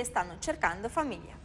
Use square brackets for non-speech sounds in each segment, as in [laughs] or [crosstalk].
e stanno cercando famiglia.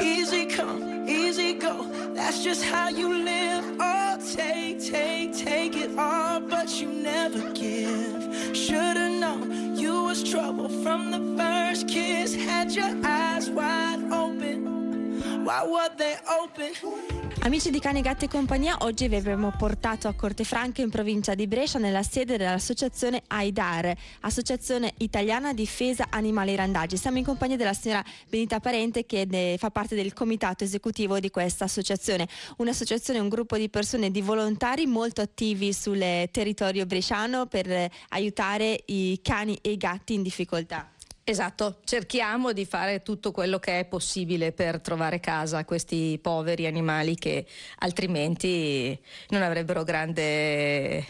Easy come, easy go, that's just how you live. Oh, take, take, take it all, but you never give. Should've known you was trouble from the first kiss. Had your eyes wide open, why were they open? Amici di Cani, Gatti e Compagnia, oggi vi abbiamo portato a Corte Franca in provincia di Brescia nella sede dell'associazione AIDAR, Associazione Italiana Difesa Animali Randaggi. Siamo in compagnia della signora Benita Parente che de, fa parte del comitato esecutivo di questa associazione. Un'associazione, un gruppo di persone, di volontari molto attivi sul territorio bresciano per eh, aiutare i cani e i gatti in difficoltà. Esatto, cerchiamo di fare tutto quello che è possibile per trovare casa a questi poveri animali che altrimenti non avrebbero grande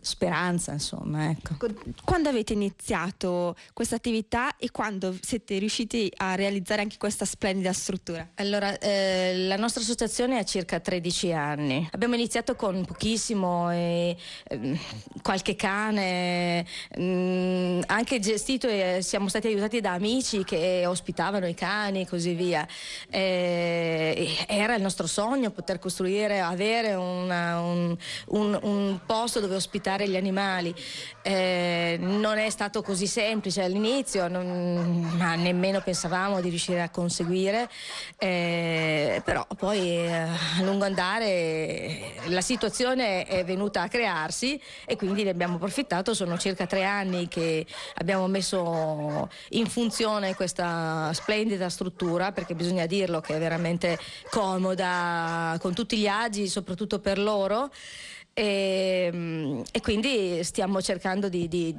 speranza, insomma. Ecco. ecco. Quando avete iniziato questa attività e quando siete riusciti a realizzare anche questa splendida struttura? Allora, eh, la nostra associazione ha circa 13 anni. Abbiamo iniziato con pochissimo, e, eh, qualche cane, mh, mm, anche gestito e eh, siamo stati aiutati da amici che ospitavano i cani e così via. Eh, era il nostro sogno poter costruire, avere una, un, un, un posto dove dove ospitare gli animali. Eh, non è stato così semplice all'inizio, non, ma nemmeno pensavamo di riuscire a conseguire, eh, però poi eh, a lungo andare la situazione è venuta a crearsi e quindi ne abbiamo approfittato, sono circa tre anni che abbiamo messo in funzione questa splendida struttura perché bisogna dirlo che è veramente comoda con tutti gli agi soprattutto per loro e, ehm, e quindi stiamo cercando di, di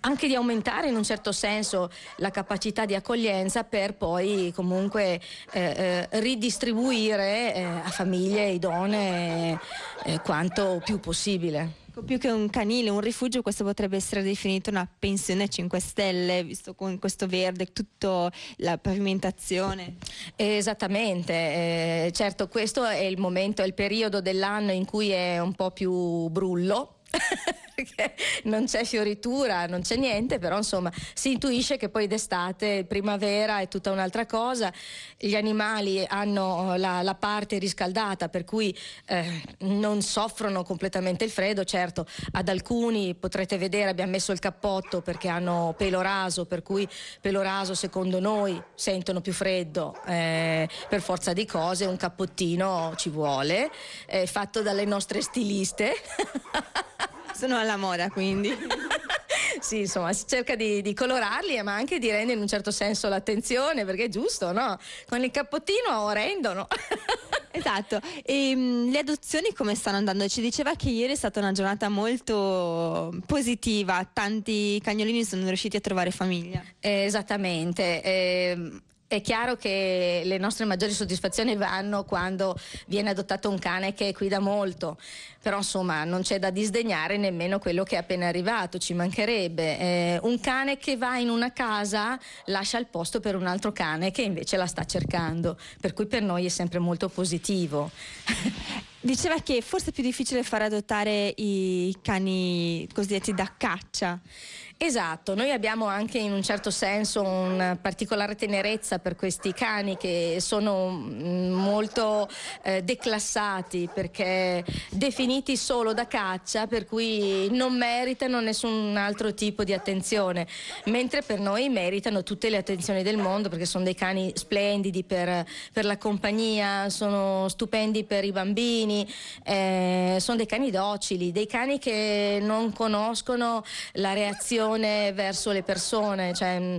anche di aumentare in un certo senso la capacità di accoglienza per poi comunque eh, eh, ridistribuire eh, a famiglie idonee eh, eh, quanto più possibile. Ecco, più che un canile, un rifugio, questo potrebbe essere definito una pensione a 5 stelle, visto con questo verde, tutta la pavimentazione. Esattamente, eh, certo questo è il momento, è il periodo dell'anno in cui è un po' più brullo, [laughs] non c'è fioritura, non c'è niente, però insomma si intuisce che poi d'estate, primavera è tutta un'altra cosa, gli animali hanno eh, la, la parte riscaldata per cui eh, non soffrono completamente il freddo, certo ad alcuni potrete vedere abbiamo messo il cappotto perché hanno pelo raso, per cui pelo raso secondo noi sentono più freddo eh, per forza di cose, un cappottino ci vuole, eh, fatto dalle nostre stiliste. [laughs] Sono alla moda quindi. [laughs] sì, insomma, si cerca di, di, colorarli, ma anche di rendere in un certo senso l'attenzione, perché è giusto, no? Con il cappottino rendono. [laughs] Esatto, e ehm, mh, le adozioni come stanno andando? Ci diceva che ieri è stata una giornata molto positiva, tanti cagnolini sono riusciti a trovare famiglia. Eh, esattamente, eh, è chiaro che le nostre maggiori soddisfazioni vanno quando viene adottato un cane che è qui da molto, però insomma non c'è da disdegnare nemmeno quello che è appena arrivato, ci mancherebbe. Eh, un cane che va in una casa lascia il posto per un altro cane che invece la sta cercando, per cui per noi è sempre molto positivo. [laughs] Diceva che forse è più difficile far adottare i cani cosiddetti da caccia. Esatto, noi abbiamo anche in un certo senso una particolare tenerezza per questi cani che sono mm, molto eh, declassati perché definiti solo da caccia per cui non meritano nessun altro tipo di attenzione, mentre per noi meritano tutte le attenzioni del mondo perché sono dei cani splendidi per, per la compagnia, sono stupendi per i bambini, eh, sono dei cani docili, dei cani che non conoscono la reazione attenzione verso le persone, cioè, mm,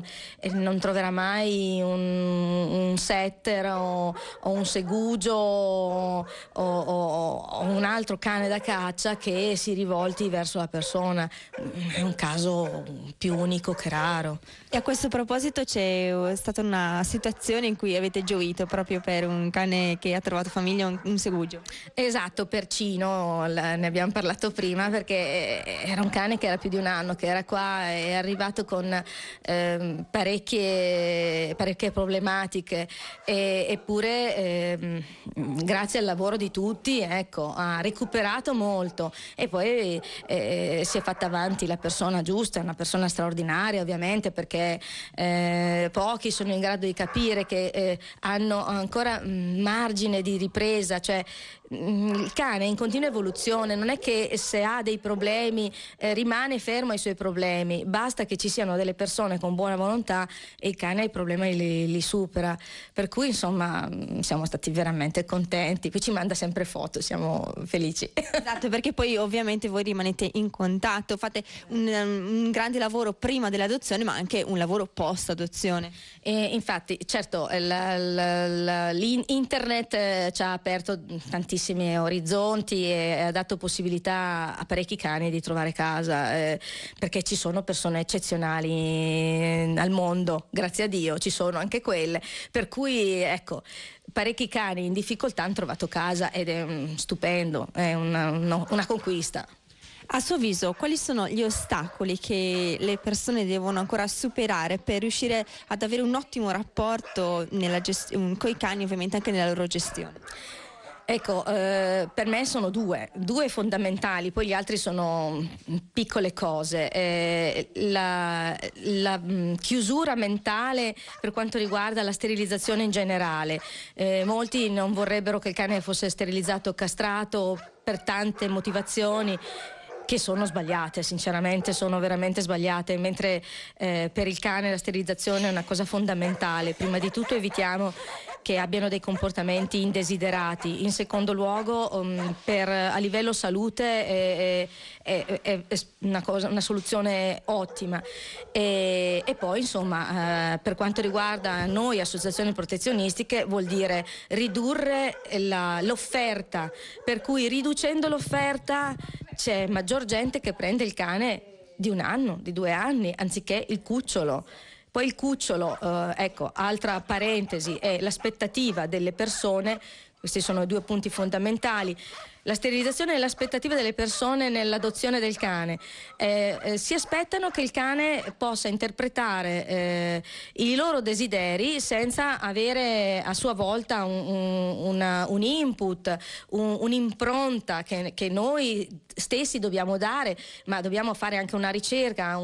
non troverà mai un, un setter o, o, un segugio o, o, o, un altro cane da caccia che si rivolti verso la persona. Mm, è un caso più unico che raro. E a questo proposito c'è uh, stata una situazione in cui avete gioito proprio per un cane che ha trovato famiglia, un, un segugio. Esatto, per Cino, ne abbiamo parlato prima perché eh, era un cane che era più di un anno, che era qua è arrivato con ehm, parecchie, parecchie, problematiche, e, eppure ehm, grazie al lavoro di tutti ecco, ha recuperato molto e poi eh, si è fatta avanti la persona giusta, una persona straordinaria ovviamente perché eh, pochi sono in grado di capire che eh, hanno ancora mm, margine di ripresa, cioè Mm, il cane è in continua evoluzione, non è che se ha dei problemi eh, rimane fermo ai suoi problemi, basta che ci siano delle persone con buona volontà e il cane i problemi li, li supera. Per cui insomma mm, siamo stati veramente contenti, poi ci manda sempre foto, siamo felici. [laughs] Esatto, perché poi ovviamente voi rimanete in contatto, fate un, um, un grande lavoro prima dell'adozione ma anche un lavoro post adozione. infatti certo l, l, l, l'internet eh, ci ha aperto tantissimo tantissimi orizzonti e ha dato possibilità a parecchi cani di trovare casa eh, perché ci sono persone eccezionali eh, al mondo, grazie a Dio ci sono anche quelle, per cui ecco parecchi cani in difficoltà hanno trovato casa ed è um, stupendo, è una, no, una conquista. A suo avviso, quali sono gli ostacoli che le persone devono ancora superare per riuscire ad avere un ottimo rapporto gest- con i cani, ovviamente anche nella loro gestione? Ecco, eh, per me sono due, due fondamentali, poi gli altri sono piccole cose. Eh, la, la mh, mm, chiusura mentale per quanto riguarda la sterilizzazione in generale. Eh, molti non vorrebbero che il cane fosse sterilizzato o castrato per tante motivazioni che sono sbagliate, sinceramente sono veramente sbagliate, mentre eh, per il cane la sterilizzazione è una cosa fondamentale. Prima di tutto evitiamo che abbiano dei comportamenti indesiderati. In secondo luogo, um, per, a livello salute è, è, è, è una, cosa, una, soluzione ottima. E, e poi, insomma, eh, per quanto riguarda noi, associazioni protezionistiche, vuol dire ridurre la, l'offerta, per cui riducendo l'offerta c'è maggior gente che prende il cane di un anno, di due anni, anziché il cucciolo. Poi il cucciolo, eh, ecco, altra parentesi, è l'aspettativa delle persone, questi sono i due punti fondamentali. La sterilizzazione è l'aspettativa delle persone nell'adozione del cane. Eh, eh, si aspettano che il cane possa interpretare eh, i loro desideri senza avere a sua volta un, un, una, un input, un, un'impronta che, che, noi stessi dobbiamo dare, ma dobbiamo fare anche una ricerca,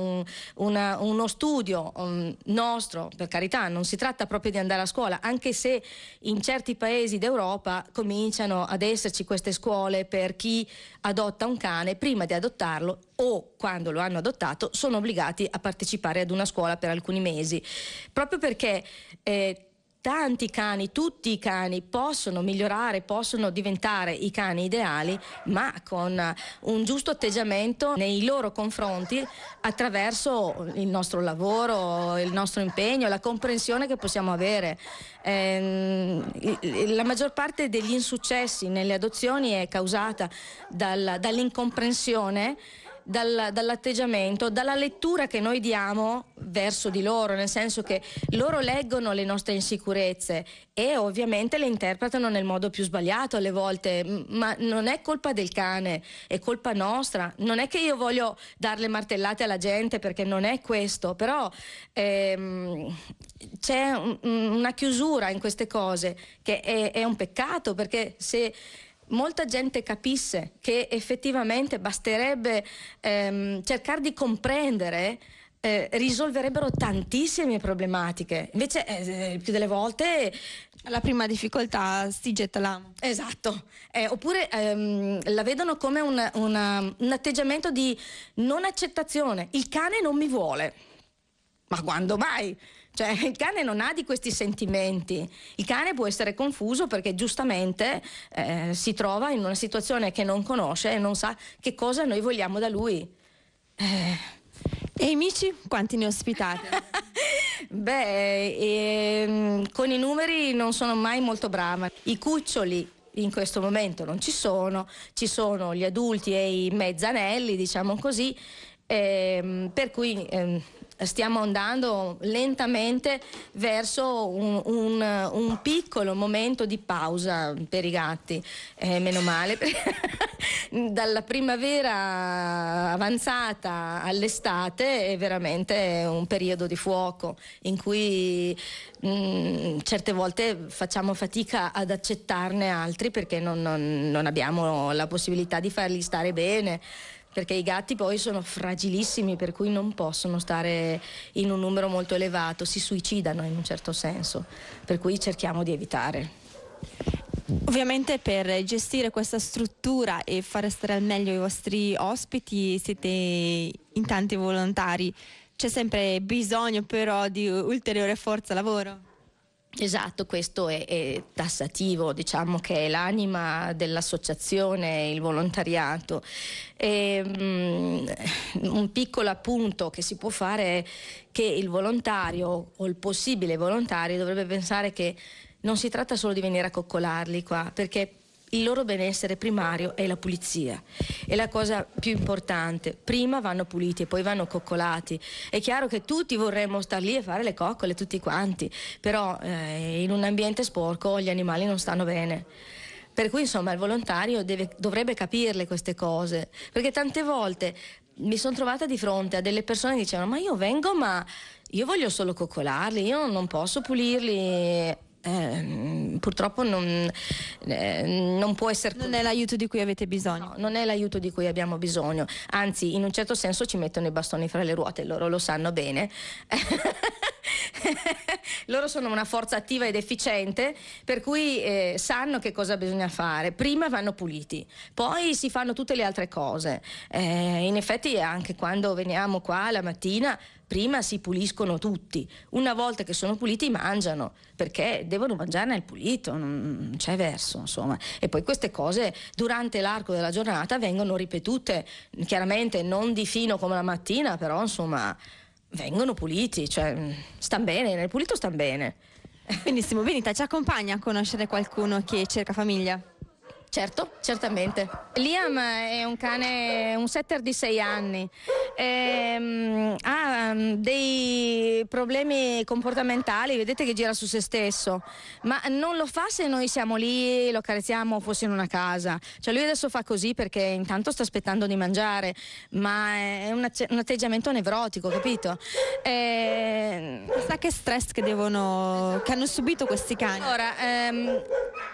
una, uno studio um, nostro, per carità, non si tratta proprio di andare a scuola, anche se in certi paesi d'Europa cominciano ad esserci queste scuole parole per chi adotta un cane prima di adottarlo o quando lo hanno adottato sono obbligati a partecipare ad una scuola per alcuni mesi, proprio perché eh, tanti cani, tutti i cani possono migliorare, possono diventare i cani ideali, ma con un giusto atteggiamento nei loro confronti attraverso il nostro lavoro, il nostro impegno, la comprensione che possiamo avere. Eh, la maggior parte degli insuccessi nelle adozioni è causata dal, dall'incomprensione dal, dall'atteggiamento, dalla lettura che noi diamo verso di loro, nel senso che loro leggono le nostre insicurezze e ovviamente le interpretano nel modo più sbagliato alle volte, ma non è colpa del cane, è colpa nostra, non è che io voglio darle martellate alla gente perché non è questo, però ehm, c'è un, una chiusura in queste cose che è, è un peccato perché se molta gente capisse che effettivamente basterebbe ehm, cercare di comprendere eh, risolverebbero tantissime problematiche. Invece, eh, eh, più delle volte. La prima difficoltà si getta là. Esatto. Eh, oppure ehm, la vedono come un, una, un atteggiamento di non accettazione. Il cane non mi vuole. Ma quando mai? Cioè, [laughs] il cane non ha di questi sentimenti. Il cane può essere confuso perché giustamente eh, si trova in una situazione che non conosce e non sa che cosa noi vogliamo da lui. Eh. E i amici, quanti ne ospitate? [laughs] Beh, ehm, con i numeri non sono mai molto brava. I cuccioli in questo momento non ci sono, ci sono gli adulti e i mezzanelli, diciamo così, ehm, per cui ehm, stiamo andando lentamente verso un, un, un piccolo momento di pausa per i gatti, eh, meno male, [laughs] dalla primavera avanzata all'estate è veramente un periodo di fuoco in cui mh, mm, certe volte facciamo fatica ad accettarne altri perché non, non, non abbiamo la possibilità di farli stare bene perché i gatti poi sono fragilissimi per cui non possono stare in un numero molto elevato, si suicidano in un certo senso, per cui cerchiamo di evitare. Ovviamente per gestire questa struttura e far stare al meglio i vostri ospiti siete in tanti volontari, c'è sempre bisogno però di ulteriore forza lavoro? Esatto, questo è, è, tassativo, diciamo che è l'anima dell'associazione, il volontariato. E, um, un piccolo appunto che si può fare è che il volontario o il possibile volontario dovrebbe pensare che non si tratta solo di venire a coccolarli qua, perché il loro benessere primario è la pulizia. È la cosa più importante. Prima vanno puliti e poi vanno coccolati. È chiaro che tutti vorremmo star lì e fare le coccole, tutti quanti, però eh, in un ambiente sporco gli animali non stanno bene. Per cui insomma il volontario deve, dovrebbe capirle queste cose, perché tante volte mi sono trovata di fronte a delle persone che dicevano ma io vengo ma io voglio solo coccolarli, io non posso pulirli. Ehm, purtroppo non, eh, non, può essere... Non è l'aiuto di cui avete bisogno. No, non è l'aiuto di cui abbiamo bisogno, anzi in un certo senso ci mettono i bastoni fra le ruote, loro lo sanno bene. [laughs] [laughs] loro sono una forza attiva ed efficiente, per cui eh, sanno che cosa bisogna fare. Prima vanno puliti, poi si fanno tutte le altre cose. Eh, in effetti anche quando veniamo qua la mattina prima si puliscono tutti, una volta che sono puliti mangiano, perché devono mangiare nel pulito, non c'è verso, insomma. E poi queste cose durante l'arco della giornata vengono ripetute, chiaramente non di fino come la mattina, però insomma vengono puliti, cioè mm, stanno bene, nel pulito stanno bene. Benissimo, Benita ci accompagna a conoscere qualcuno che cerca famiglia? Certo, certamente. Liam è un cane, un setter di sei anni, ehm, ha ehm, dei problemi comportamentali, vedete che gira su se stesso, ma non lo fa se noi siamo lì, lo carezziamo fosse in una casa. Cioè lui adesso fa così perché intanto sta aspettando di mangiare, ma è un, atteggiamento nevrotico, capito? Eh... Sa che stress che, devono, che hanno subito questi cani. Ora, ehm,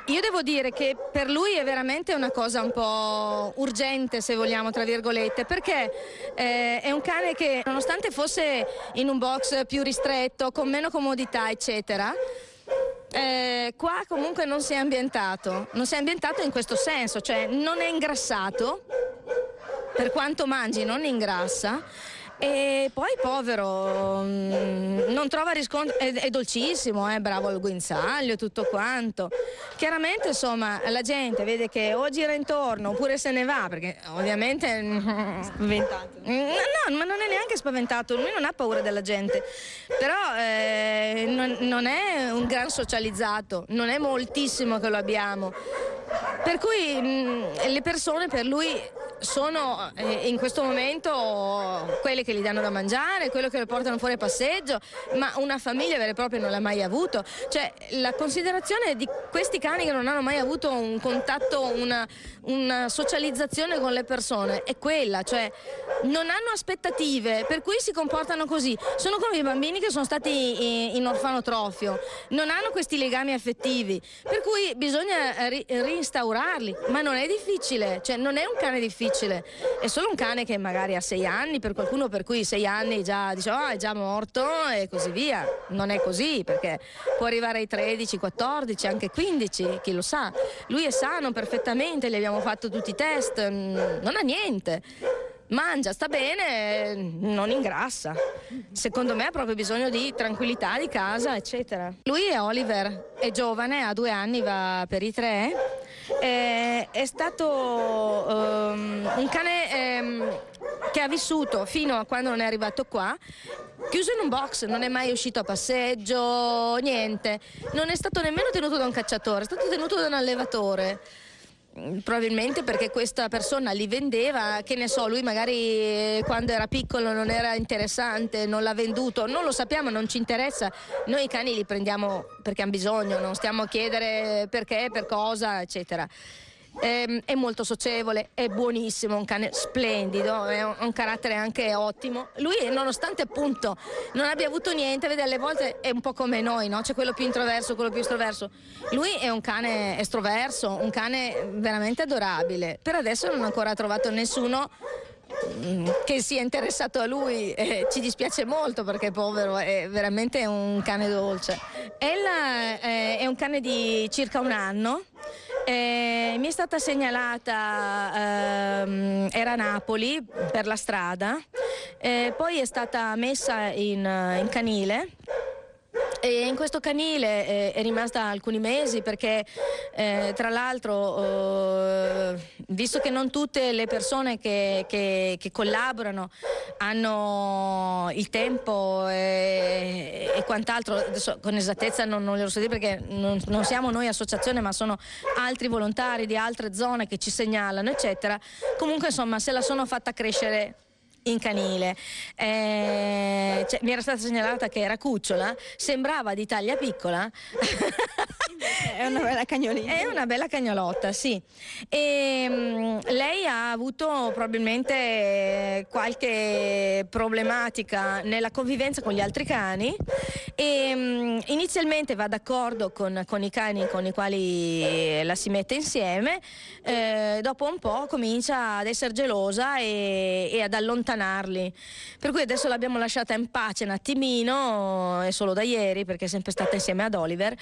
io devo dire che per lui è veramente una cosa un po' urgente, se vogliamo, tra virgolette, perché eh, è un cane che nonostante fosse in un box più ristretto, con meno comodità, eccetera, eh, qua comunque non si è ambientato, non si è ambientato in questo senso, cioè non è ingrassato, per quanto mangi non ingrassa e poi povero, mm, non trova riscontro, è, è dolcissimo, eh, bravo al guinzaglio, tutto quanto. Chiaramente insomma la gente vede che o gira intorno oppure se ne va, perché ovviamente... Mm, spaventato. Mm, no, ma non è neanche spaventato, lui non ha paura della gente, però eh, non, non è un gran socializzato, non è moltissimo che lo abbiamo. Per cui mh, le persone per lui sono eh, in questo momento quelli che gli danno da mangiare, quello che lo portano fuori a passeggio, ma una famiglia vera e propria non l'ha mai avuto. Cioè la considerazione di questi cani che non hanno mai avuto un contatto, una, una socializzazione con le persone è quella, cioè non hanno aspettative, per cui si comportano così. Sono come i bambini che sono stati in, in orfanotrofio, non hanno questi legami affettivi, per cui bisogna ri, reinstaurarli, ma non è difficile, cioè non è un cane difficile difficile. È solo un cane che magari ha sei anni, per qualcuno per cui sei anni già dice oh, è già morto e così via. Non è così perché può arrivare ai 13, 14, anche 15, chi lo sa. Lui è sano perfettamente, gli abbiamo fatto tutti i test, mm, non ha niente mangia, sta bene, non ingrassa. Secondo me ha proprio bisogno di tranquillità di casa, eccetera. Lui è Oliver, è giovane, ha due anni, va per i tre eh, è stato um, un cane um, che ha vissuto fino a quando non è arrivato qua, chiuso in un box, non è mai uscito a passeggio, niente. Non è stato nemmeno tenuto da un cacciatore, è stato tenuto da un allevatore probabilmente perché questa persona li vendeva, che ne so, lui magari eh, quando era piccolo non era interessante, non l'ha venduto, non lo sappiamo, non ci interessa. Noi i cani li prendiamo perché hanno bisogno, non stiamo a chiedere perché, per cosa, eccetera. Ehm, è molto socievole, è buonissimo, un cane splendido, ha un, carattere anche ottimo. Lui, nonostante appunto non abbia avuto niente, vede, alle volte è un po' come noi, no? C'è quello più introverso, quello più estroverso. Lui è un cane estroverso, un cane veramente adorabile. Per adesso non ho ancora trovato nessuno che sia interessato a lui eh, ci dispiace molto perché povero è veramente un cane dolce. Ella eh, è un cane di circa un anno. Eh, mi è stata segnalata, ehm, era a Napoli per la strada, eh, poi è stata messa in, in canile e in questo canile eh, è rimasta alcuni mesi perché eh, tra l'altro eh, visto che non tutte le persone che, che, che collaborano hanno il tempo e, eh, e quant'altro, adesso con esattezza non, non lo so dire perché non, non, siamo noi associazione ma sono altri volontari di altre zone che ci segnalano eccetera, comunque insomma se la sono fatta crescere in canile. Eh, cioè, mi era stata segnalata che era cucciola, sembrava di taglia piccola [laughs] è una bella cagnolina. È una bella cagnolotta, sì. E, ehm, mh, lei ha avuto probabilmente qualche problematica nella convivenza con gli altri cani e ehm, mh, inizialmente va d'accordo con, con, i cani con i quali eh, la si mette insieme, eh, dopo un po' comincia ad essere gelosa e, e ad allontanarli. Per cui adesso l'abbiamo lasciata in pace un attimino, è eh, solo da ieri perché è sempre stata insieme ad Oliver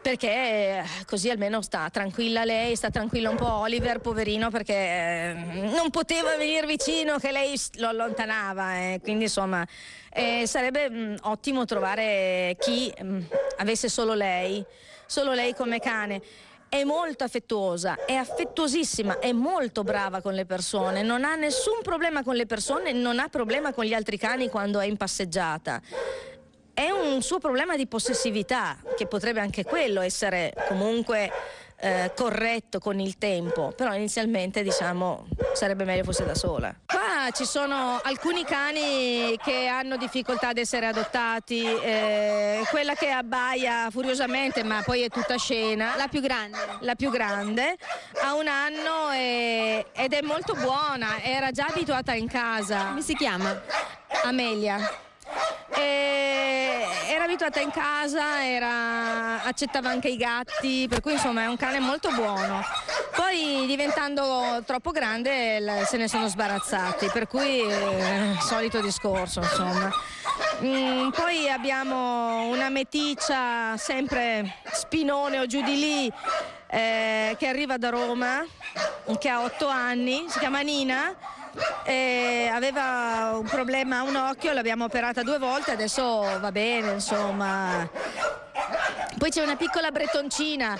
perché eh, così almeno sta tranquilla lei, sta tranquilla un po' Oliver, poverino, perché eh, non poteva venire vicino che lei lo allontanava, eh. quindi insomma eh, sarebbe mh, mm, ottimo trovare chi mh, mm, avesse solo lei, solo lei come cane. È molto affettuosa, è affettuosissima, è molto brava con le persone, non ha nessun problema con le persone, non ha problema con gli altri cani quando è in passeggiata è un suo problema di possessività, che potrebbe anche quello essere comunque eh, corretto con il tempo, però inizialmente diciamo sarebbe meglio fosse da sola. Qua ci sono alcuni cani che hanno difficoltà ad essere adottati, eh, quella che abbaia furiosamente ma poi è tutta scena. La più grande? La più grande, ha un anno e, ed è molto buona, era già abituata in casa. Come si chiama? Amelia. E era abituata in casa, era... accettava anche i gatti, per cui insomma è un cane molto buono. Poi diventando troppo grande se ne sono sbarazzati, per cui eh, solito discorso insomma. Mm, poi abbiamo una meticcia sempre spinone o giù di lì eh, che arriva da Roma, che ha otto anni, si chiama Nina aveva un problema a un occhio, l'abbiamo operata due volte, adesso va bene, insomma. Poi c'è una piccola brettoncina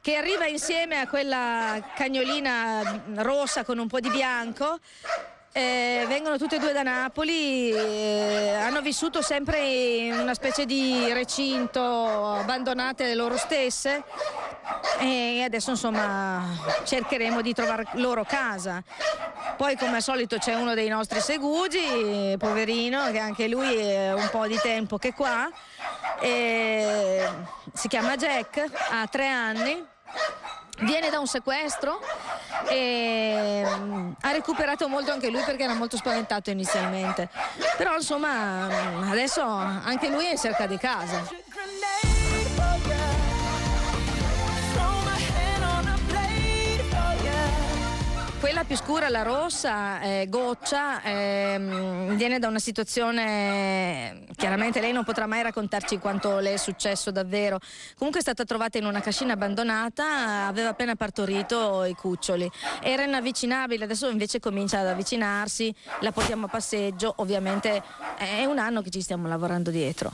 che arriva insieme a quella cagnolina rossa con un po' di bianco. Eh, vengono tutte e due da Napoli, eh, hanno vissuto sempre in una specie di recinto abbandonate loro stesse e adesso insomma cercheremo di trovare loro casa. Poi come al solito c'è uno dei nostri segugi, poverino, che anche lui è un po' di tempo che qua, e si chiama Jack, ha tre anni, viene da un sequestro e mm, ha recuperato molto anche lui perché era molto spaventato inizialmente. Però insomma adesso anche lui è in cerca di casa. quella più scura, la rossa, eh, goccia, eh, viene da una situazione, chiaramente lei non potrà mai raccontarci quanto le è successo davvero, comunque è stata trovata in una cascina abbandonata, aveva appena partorito i cuccioli, era inavvicinabile, adesso invece comincia ad avvicinarsi, la portiamo a passeggio, ovviamente è un anno che ci stiamo lavorando dietro.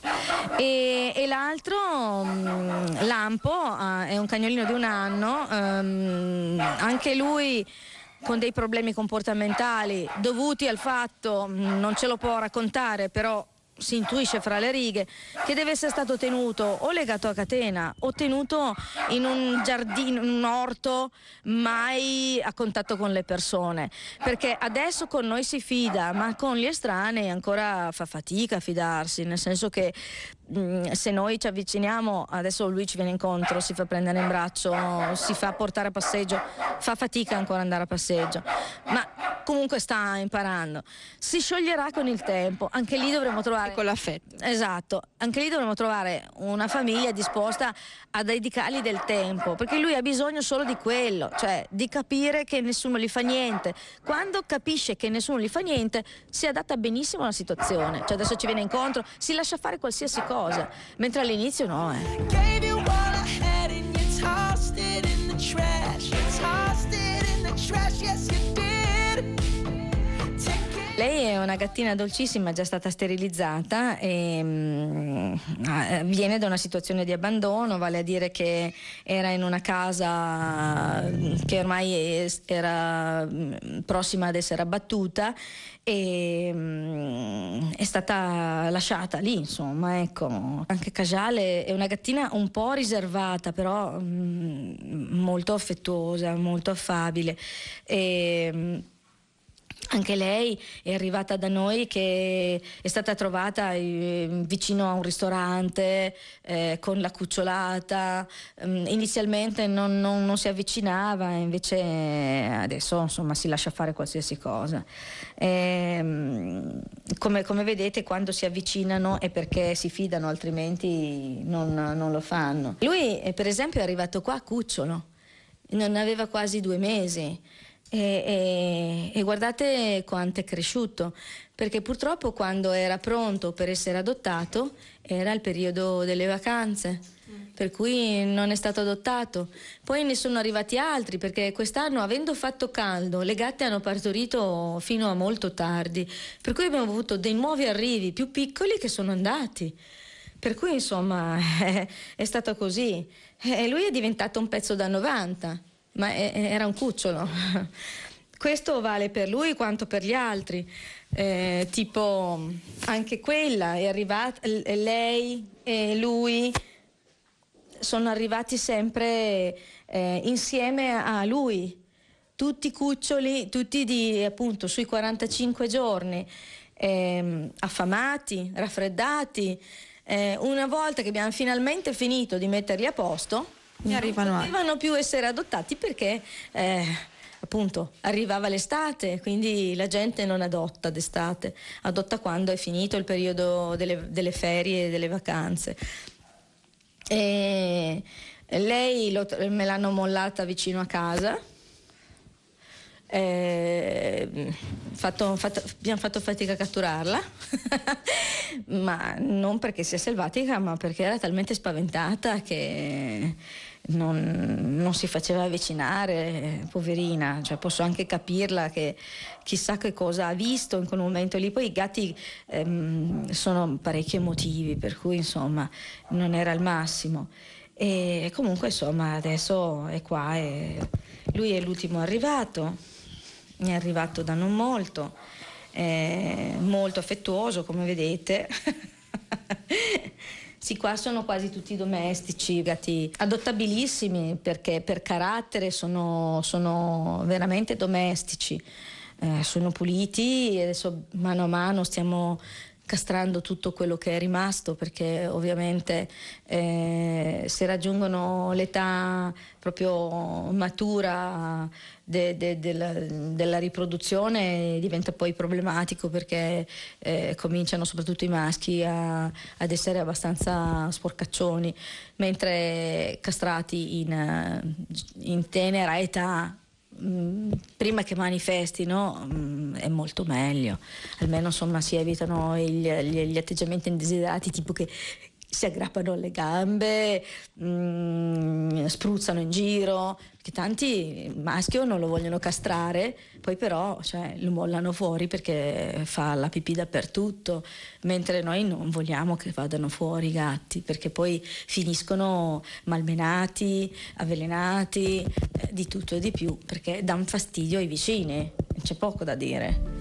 E, e l'altro, mm, Lampo, ah, è un cagnolino di un anno, ehm, anche lui con dei problemi comportamentali dovuti al fatto, non ce lo può raccontare, però si intuisce fra le righe che deve essere stato tenuto o legato a catena o tenuto in un giardino, in un orto, mai a contatto con le persone. Perché adesso con noi si fida, ma con gli estranei ancora fa fatica a fidarsi, nel senso che mm, se noi ci avviciniamo, adesso lui ci viene incontro, si fa prendere in braccio, si fa portare a passeggio, fa fatica ancora andare a passeggio, ma comunque sta imparando. Si scioglierà con il tempo, anche lì dovremo trovare legare con l'affetto. Esatto, anche lì dovremmo trovare una famiglia disposta a dedicargli del tempo, perché lui ha bisogno solo di quello, cioè di capire che nessuno gli fa niente. Quando capisce che nessuno gli fa niente, si adatta benissimo alla situazione, cioè adesso ci viene incontro, si lascia fare qualsiasi cosa, mentre all'inizio no. Eh. Lei è una gattina dolcissima, già stata sterilizzata e mh, mm, ah, eh, viene da una situazione di abbandono, vale a dire che era in una casa mm, che ormai era mm, prossima ad essere abbattuta e mh, è stata lasciata lì, insomma, ecco. Anche Casale è una gattina un po' riservata, però mh, molto affettuosa, molto affabile e, anche lei è arrivata da noi che è stata trovata eh, vicino a un ristorante eh, con la cucciolata, mm, inizialmente non, non, non, si avvicinava, invece adesso insomma, si lascia fare qualsiasi cosa. E, ehm, come, come, vedete quando si avvicinano è perché si fidano, altrimenti non, non lo fanno. Lui eh, per esempio è arrivato qua a cucciolo, non aveva quasi due mesi. E, e, e, guardate quanto è cresciuto, perché purtroppo quando era pronto per essere adottato era il periodo delle vacanze, mm. per cui non è stato adottato. Poi ne sono arrivati altri, perché quest'anno, avendo fatto caldo, le gatte hanno partorito fino a molto tardi, per cui abbiamo avuto dei nuovi arrivi più piccoli che sono andati. Per cui insomma è, [laughs] è stato così. E lui è diventato un pezzo da 90 ma è, era un cucciolo. [laughs] Questo vale per lui quanto per gli altri. Eh, tipo, anche quella è arrivata, lei e lui sono arrivati sempre eh, insieme a lui, tutti cuccioli, tutti di appunto sui 45 giorni, eh, affamati, raffreddati. Eh, una volta che abbiamo finalmente finito di metterli a posto, non arrivano mai. potevano più essere adottati perché eh, appunto arrivava l'estate, quindi la gente non adotta d'estate, adotta quando è finito il periodo delle, delle ferie, delle vacanze. E lei lo, me l'hanno mollata vicino a casa. Eh, fatto, fatto, abbiamo fatto fatica a catturarla, [laughs] ma non perché sia selvatica, ma perché era talmente spaventata che non, non, si faceva avvicinare, poverina, cioè, posso anche capirla che chissà che cosa ha visto in quel momento lì. Poi i gatti ehm, sono parecchi emotivi, per cui insomma non era il massimo. E comunque insomma adesso è qua e lui è l'ultimo arrivato, è arrivato da non molto, è molto affettuoso come vedete. [laughs] Sì, qua sono quasi tutti domestici, gatti adottabilissimi perché per carattere sono, sono veramente domestici. Eh, sono puliti e adesso mano a mano stiamo castrando tutto quello che è rimasto perché ovviamente eh, se raggiungono l'età proprio matura de, de, de la, della riproduzione diventa poi problematico perché eh, cominciano soprattutto i maschi a, ad essere abbastanza sporcaccioni mentre castrati in, in tenera età Mm, prima che manifestino mh, mm, è molto meglio, almeno insomma si evitano gli, gli, gli atteggiamenti indesiderati tipo che si aggrappano alle gambe, mh, mm, spruzzano in giro, perché tanti maschio non lo vogliono castrare, poi però cioè, lo mollano fuori perché fa la pipì dappertutto, mentre noi non vogliamo che vadano fuori i gatti, perché poi finiscono malmenati, avvelenati, eh, di tutto e di più, perché danno fastidio ai vicini, c'è poco da dire.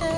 No,